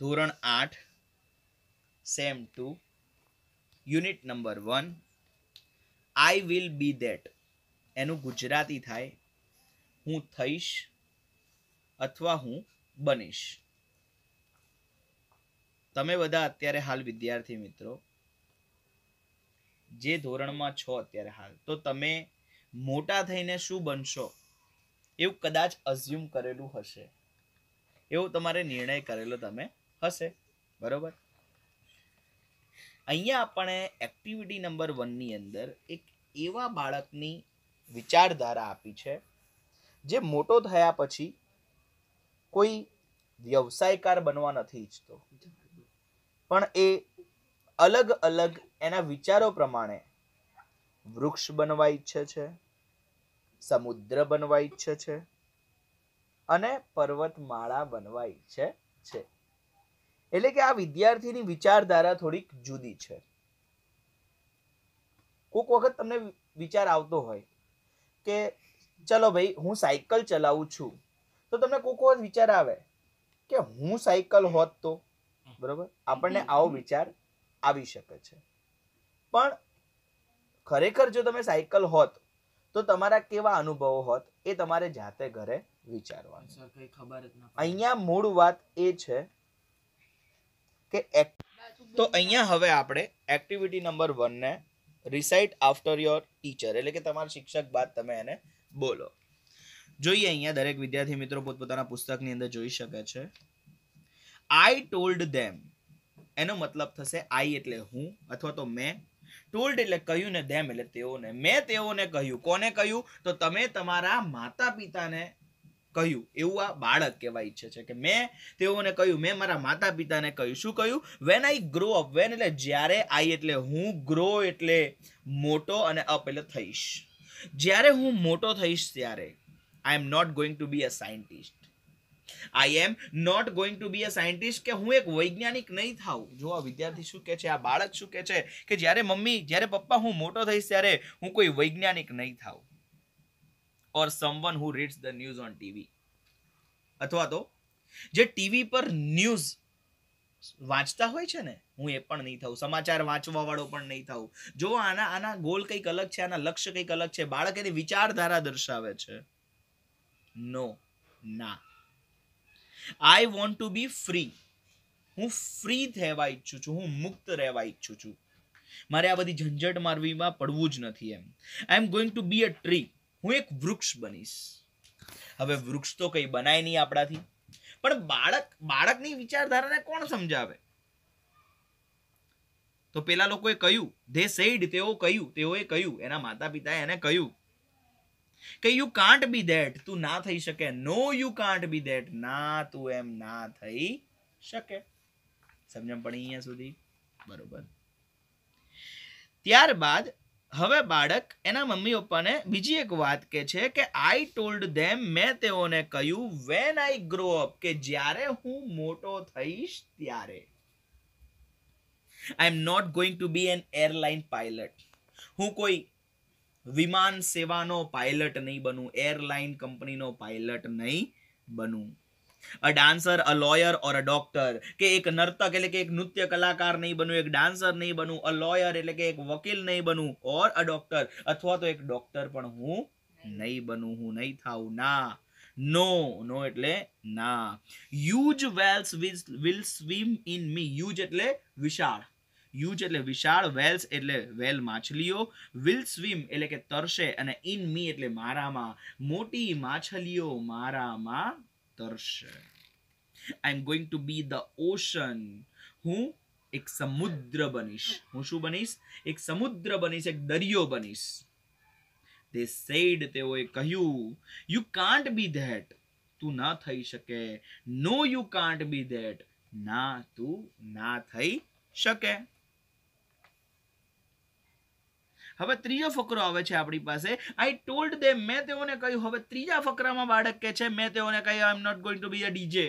ધોરણ આઠ sem two unit number one I will be that એનું ગુજરાતી થાય હું થઈશ અથવા હું બનીશ તમે બધા અત્યારે હાલ વિદ્યાર્થી મિત્રો જે ધોરણમાં છો અત્યારે હાલ તો તમે મોટા થઈને શું બનશો એવું કદાચ અઝ્યુમ કરેલું હશે એવો તમારે નિર્ણય કરેલો તમે હશે બરોબર અહીંયા આપણે એક્ટિવિટી નંબર વનની અંદર એક એવા બાળકની વિચારધારા આપી છે જે મોટો થયા પછી કોઈ વ્યવસાયકાર બનવા નથી ઈચ્છતો પણ એ અલગ અલગ એના વિચારો પ્રમાણે વૃક્ષ બનવા ઈચ્છે છે સમુદ્ર બનવા ઈચ્છે છે અને પર્વતમાળા બનવા ઈચ્છે છે એટલે કે આ વિદ્યાર્થીની વિચારધારા થોડીક જુદી છે કોઈક વખત તમને વિચાર આવતો હોય કે ચલો ભાઈ હું સાયકલ ચલાવું છું તો તમને કોઈક વખત વિચાર આવે કે હું સાયકલ હોત તો બરોબર આપણને આવો વિચાર આવી શકે છે પણ ખરેખર જો તમે સાયકલ હોત તો તમારા કેવા અનુભવો હોત એ તમારે જાતે ઘરે વિચારવાનું અહીંયા મૂળ વાત એ છે કે તો અહીંયા હવે આપણે એક્ટિવિટી નંબર વનને રિસાઇટ આફ્ટર યોર ટીચર એટલે કે તમારા શિક્ષક બાદ તમે એને બોલો જોઈએ અહીંયા દરેક વિદ્યાર્થી મિત્રો પોતપોતાના પુસ્તકની અંદર જોઈ શકે છે આઈ ટોલ્ડ ધેમ એનો મતલબ થશે આઈ એટલે હું અથવા તો મેં ટોલ્ડ એટલે કહ્યું ને ધેમ એટલે તેઓને મેં તેઓને કહ્યું કોને કહ્યું તો તમે તમારા માતા પિતાને કહ્યું એવું આ બાળક કહેવા ઈચ્છે છે કે મેં તેઓને કહ્યું મેં મારા માતા પિતાને કહ્યું શું કહ્યું when I grow up when એટલે જ્યારે આઈ એટલે હું ગ્રો એટલે મોટો અને અપ એટલે થઈશ જ્યારે હું મોટો થઈશ ત્યારે I am not going to be a scientist I am not going to be a scientist કે હું એક વૈજ્ઞાનિક નહીં થાઉં જો આ વિદ્યાર્થી શું કહે છે આ બાળક શું કહે છે કે જ્યારે મમ્મી જ્યારે પપ્પા હું મોટો થઈશ ત્યારે હું કોઈ વૈજ્ઞાનિક નહીં થાઉં or someone who reads the news on TV અથવા તો જે ટીવી પર ન્યૂઝ વાંચતા હોય છે ને હું એ પણ નહીં થઉં સમાચાર વાંચવા વાળો પણ નહીં થઉં જો આના આના ગોલ કંઈક અલગ છે આના લક્ષ્ય કંઈક અલગ છે બાળક એની વિચારધારા દર્શાવે છે નો ના I want to be free હું ફ્રી થવા ઈચ્છું છું હું મુક્ત રહેવા ઈચ્છું છું મારે આ બધી ઝંઝટ મારવીમાં પડવું જ નથી એમ I am going to be a tree હું એક વૃક્ષ બનીશ હવે વૃક્ષ તો કંઈ બનાય નહીં આપણાથી પણ બાળક બાળકની વિચારધારાને કોણ સમજાવે તો પેલા લોકોએ કહ્યું ધે સેડ તેઓ કહ્યું તેઓએ કહ્યું એના માતા પિતાએ એને કહ્યું કે યુ કાન્ટ બી ધેટ તું ના થઈ શકે no you can't be that ના તું એમ ના થઈ શકે સમજણ પડી અહીંયા સુધી બરોબર ત્યારબાદ હવે બાળક એના મમ્મી પપ્પાને બીજી એક વાત કે છે કે આઈ ટોલ્ડ ધેમ મેં તેઓને કહ્યું વેન આઈ ગ્રો અપ કે જ્યારે હું મોટો થઈશ ત્યારે I am not going to be an airline pilot હું કોઈ વિમાન સેવાનો પાયલટ નહીં બનું એરલાઇન કંપનીનો પાયલટ નહીં બનું a dancer a lawyer or a doctor કે એક નર્તક એટલે કે એક નૃત્ય કલાકાર નહીં બનવું એક ડાન્સર નહીં બનવું અ લોયર એટલે કે એક વકીલ નહીં બનવું ઓર અ ડોક્ટર અથવા તો એક ડોક્ટર પણ હું નહીં બનવું હું નહીં થાઉં ના નો નો એટલે ના huge whales will swim in me huge એટલે વિશાળ યુજ એટલે વિશાળ વેલ્સ એટલે વેલ માછલીઓ વિલ સ્વિમ એટલે કે તરશે અને ઇન મી એટલે મારામાં મોટી માછલીઓ મારામાં તરશે I am going to be the ocean હું એક સમુદ્ર બનીશ હું શું બનીશ એક સમુદ્ર બનીશ એક દરિયો બનીશ તે સેડ તેઓએ કહ્યું યુ કાન્ટ બી ધેટ તું ના થઈ શકે no you can't be that ના તું ના થઈ શકે હવે ત્રીજો ફકરો આવે છે આપણી પાસે આઈ ટોલ્ડ દે મેં તેઓને કહ્યું હવે ત્રીજા ફકરામાં બાળક કે છે મેં તેઓને કહ્યું I am not going to be a DJ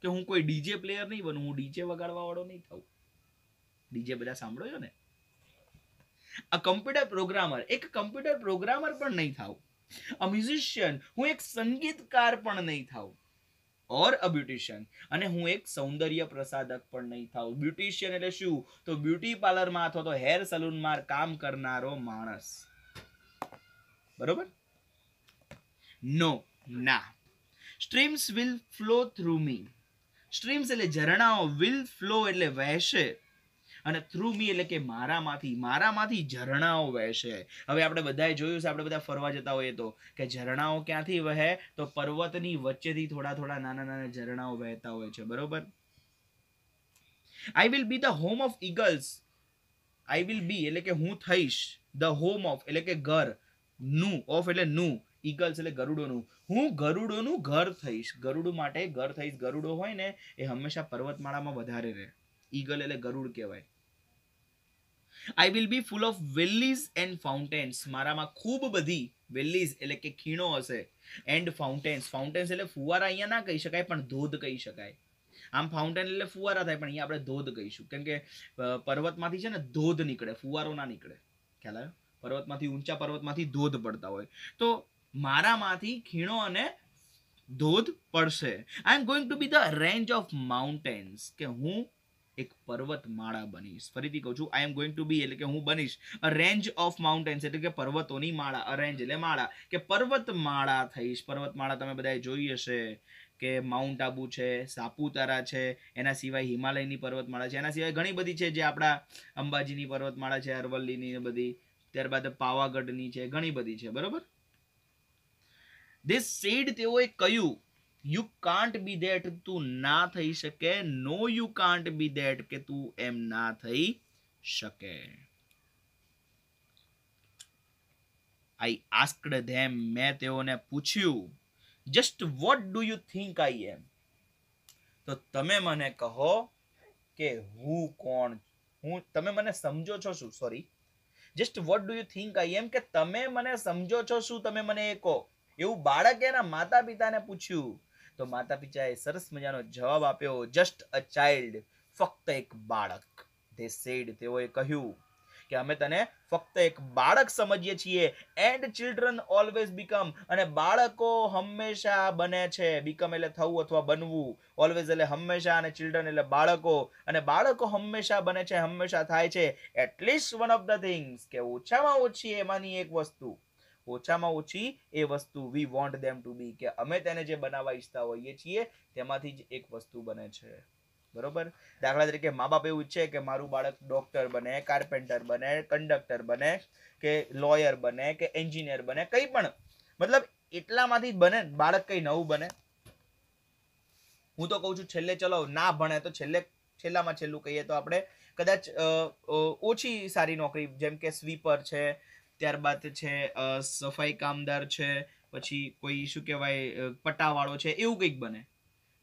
કે હું કોઈ ડીજે પ્લેયર નહીં બનું હું ડીજે વગાડવા વાળો નહીં થાઉં ડીજે બધા સાંભળો છો ને અ કમ્પ્યુટર પ્રોગ્રામર એક કમ્પ્યુટર પ્રોગ્રામર પણ નહીં થાવ અ મ્યુઝિશિયન હું એક સંગીતકાર પણ નહીં થાઉં ઓર અ બ્યુટિશિયન અને હું એક સૌંદર્ય પ્રસાધક પણ નહીં થાઉં બ્યુટિશિયન એટલે શું તો બ્યુટી પાર્લરમાં અથવા તો હેર સલૂનમાં કામ કરનારો માણસ બરોબર નો ના streams will flow through me streams એટલે ઝરણાઓ વિલ ફ્લો એટલે વહેશે અને થ્રુ મી એટલે કે મારામાંથી મારામાંથી ઝરણાઓ વહેશે હવે આપણે બધાએ જોયું છે આપણે બધા ફરવા જતા હોઈએ તો કે ઝરણાઓ ક્યાંથી વહે તો પર્વતની વચ્ચેથી થોડા થોડા નાના નાના ઝરણાઓ વહેતા હોય છે બરોબર I will be the home of eagles I will be એટલે કે હું થઈશ ધ હોમ ઓફ એટલે કે ઘર નું ઓફ એટલે નું ઈગલ્સ એટલે ગરુડોનું હું ગરુડોનું ઘર થઈશ ગરુડ માટે ઘર થઈશ ગરુડો હોય ને એ હંમેશા પર્વતમાળામાં વધારે રહે ઈગલ એટલે ગરુડ કહેવાય I will be full of valleys and fountains મારામાં ખૂબ બધી વેલીઝ એટલે કે ખીણો હશે એન્ડ ફાઉન્ટેન્સ ફાઉન્ટેન્સ એટલે ફુવારા અહીંયા ના કહી શકાય પણ ધોધ કહી શકાય આમ ફાઉન્ટેન એટલે ફુવારા થાય પણ અહીંયા આપણે ધોધ કહીશું કેમ કે પર્વતમાંથી છે ને ધોધ નીકળે ફુવારો ના નીકળે ખ્યાલ આવ્યો પર્વતમાંથી ઊંચા પર્વતમાંથી ધોધ પડતા હોય તો મારામાંથી ખીણો અને ધોધ પડશે I am going to be the range of mountains કે હું એક પર્વતમાળા બનીશ ફરીથી કહું છું આઈ એમ ગોઈંગ ટુ બી એટલે કે હું બનીશ અ રેન્જ ઓફ માઉન્ટેન્સ એટલે કે પર્વતોની માળા અ રેન્જ એટલે માળા કે પર્વતમાળા થઈશ પર્વતમાળા તમે બધાએ જોઈ હશે કે માઉન્ટ આબુ છે સાપુતારા છે એના સિવાય હિમાલયની પર્વતમાળા છે એના સિવાય ઘણી બધી છે જે આપણા અંબાજીની પર્વતમાળા છે અરવલ્લીની બધી ત્યારબાદ પાવાગઢની છે ઘણી બધી છે બરોબર ધીસ સીડ તેઓએ કહ્યું યુ કાન્ટ બી દેટ તું ના થઈ શકે no you can't be that કે તું એમ ના થઈ શકે આઈ આસ્કડ ધેમ મેં તેઓને પૂછ્યું just what do you think I am તો તમે મને કહો કે હું કોણ હું તમે મને સમજો છો શું sorry just what do you think I am કે તમે મને સમજો છો શું તમે મને એ કહો એવું બાળકે એના માતા પિતાને પૂછ્યું તો માતા પિતાએ સરસ મજાનો જવાબ આપ્યો જસ્ટ અ ચાઇલ્ડ ફક્ત એક બાળક ધે સેડ તેઓએ કહ્યું કે અમે તને ફક્ત એક બાળક સમજીએ છીએ એન્ડ ચિલ્ડ્રન ઓલવેઝ બીકમ અને બાળકો હંમેશા બને છે બીકમ એટલે થવું અથવા બનવું ઓલવેઝ એટલે હંમેશા અને ચિલ્ડ્રન એટલે બાળકો અને બાળકો હંમેશા બને છે હંમેશા થાય છે at least one of the things કે ઓછામાં ઓછી એમાંની એક વસ્તુ ઓછામાં ઓછી એ વસ્તુ વી વોન્ટ ધેમ ટુ બી કે અમે તેને જે બનાવવા ઈચ્છતા હોઈએ છીએ તેમાંથી જ એક વસ્તુ બને છે બરોબર દાખલા તરીકે મા બાપ એવું ઈચ્છે કે મારું બાળક ડોક્ટર બને કાર્પેન્ટર બને કંડક્ટર બને કે લોયર બને કે એન્જિનિયર બને કંઈ પણ મતલબ એટલામાંથી બને બાળક કંઈ નવું બને હું તો કહું છું છેલ્લે ચલો ના ભણે તો છેલ્લે છેલ્લામાં છેલ્લું કહીએ તો આપણે કદાચ ઓછી સારી નોકરી જેમ કે સ્વીપર છે ત્યારબાદ છે સફાઈ કામદાર છે પછી કોઈ શું કહેવાય પટ્ટાવાળો છે એવું કંઈક બને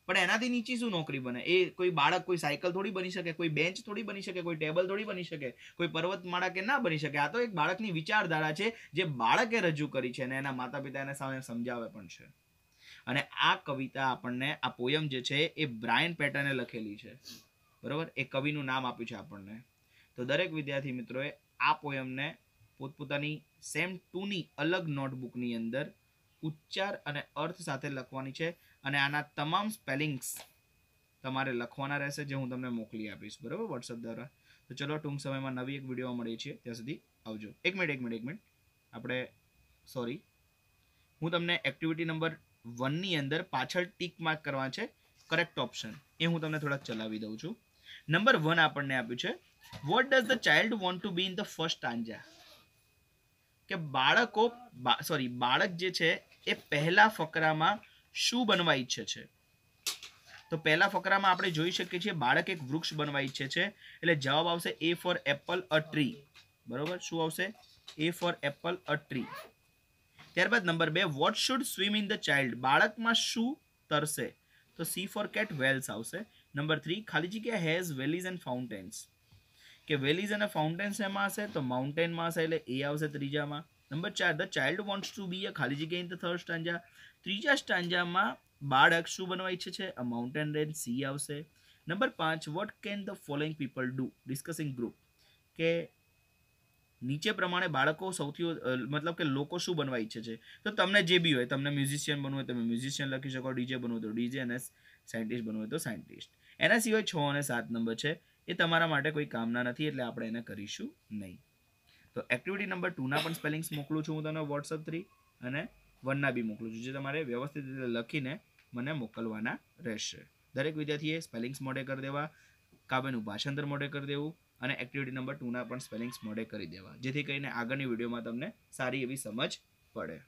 પણ એનાથી નીચી શું નોકરી બને એ કોઈ બાળક કોઈ સાયકલ થોડી બની શકે કોઈ બેન્ચ થોડી બની શકે કોઈ ટેબલ થોડી બની શકે કોઈ પર્વતમાળા કે ના બની શકે આ તો એક બાળકની વિચારધારા છે જે બાળકે રજૂ કરી છે અને એના માતા પિતા એને સામે સમજાવે પણ છે અને આ કવિતા આપણને આ પોયમ જે છે એ બ્રાયન પેટર્ને લખેલી છે બરોબર એ કવિનું નામ આપ્યું છે આપણને તો દરેક વિદ્યાર્થી મિત્રોએ આ પોયમને પોતપોતાની સેમ ટુની અલગ નોટબુકની અંદર ઉચ્ચાર અને અર્થ સાથે લખવાની છે અને આના તમામ સ્પેલિંગ્સ તમારે લખવાના રહેશે જે હું તમને મોકલી આપીશ બરાબર વોટ્સઅપ દ્વારા તો ચલો ટૂંક સમયમાં નવી એક વિડીયો મળીએ છીએ ત્યાં સુધી આવજો એક મિનિટ એક મિનિટ એક મિનિટ આપણે સોરી હું તમને એક્ટિવિટી નંબર વનની અંદર પાછળ ટીક માર્ક કરવા છે કરેક્ટ ઓપ્શન એ હું તમને થોડાક ચલાવી દઉં છું નંબર વન આપણને આપ્યું છે what does the child want to be in the first આંજા કે બાળકો સોરી બાળક જે છે એ પહેલા ફકરામાં શું બનવા ઈચ્છે છે તો પહેલા ફકરામાં આપણે જોઈ શકીએ છીએ બાળક એક વૃક્ષ બનવા ઈચ્છે છે એટલે જવાબ આવશે A for apple a tree બરોબર શું આવશે A for apple a tree ત્યારબાદ નંબર બે what should swim in the child બાળકમાં શું તરશે તો સી ફોર કેટ વેલ્સ આવશે નંબર થ્રી ખાલી જગ્યા હેઝ વેલીઝ એન્ડ ફાઉન્ટેન્સ કે વેલીઝ અને ફાઉન્ટેન્સ એમાં હશે તો માઉન્ટેનમાં હશે એટલે એ આવશે ત્રીજામાં નંબર ચાર the child wants to be a ખાલી જગ્યા ઇન ધ થર્ડ સ્ટાન્જા ત્રીજા સ્ટાન્જામાં બાળક શું બનવા ઈચ્છે છે અ માઉન્ટેન રેન્જ સી આવશે નંબર પાંચ what can the following people do discussing group કે નીચે પ્રમાણે બાળકો સૌથી મતલબ કે લોકો શું બનવા ઈચ્છે છે તો તમને જે બી હોય તમને મ્યુઝિશિયન બનવું હોય તમે મ્યુઝિશિયન લખી શકો ડીજે બનવું તો ડીજે અને સાયન્ટિસ્ટ બનવું હોય તો સાયન્ટિસ્ટ એના સિવાય છ અને સાત નંબર છે એ તમારા માટે કોઈ કામના નથી એટલે આપણે એને કરીશું નહીં તો એક્ટિવિટી નંબર ટુના પણ સ્પેલિંગ્સ મોકલું છું હું તને વોટ્સઅપ થ્રી અને વનના બી મોકલું છું જે તમારે વ્યવસ્થિત રીતે લખીને મને મોકલવાના રહેશે દરેક વિદ્યાર્થીએ સ્પેલિંગ્સ મોડે કરી દેવા કાવ્યનું ભાષાંતર મોડે કરી દેવું અને એક્ટિવિટી નંબર ટુના પણ સ્પેલિંગ્સ મોડે કરી દેવા જેથી કરીને આગળની વિડીયોમાં તમને સારી એવી સમજ પડે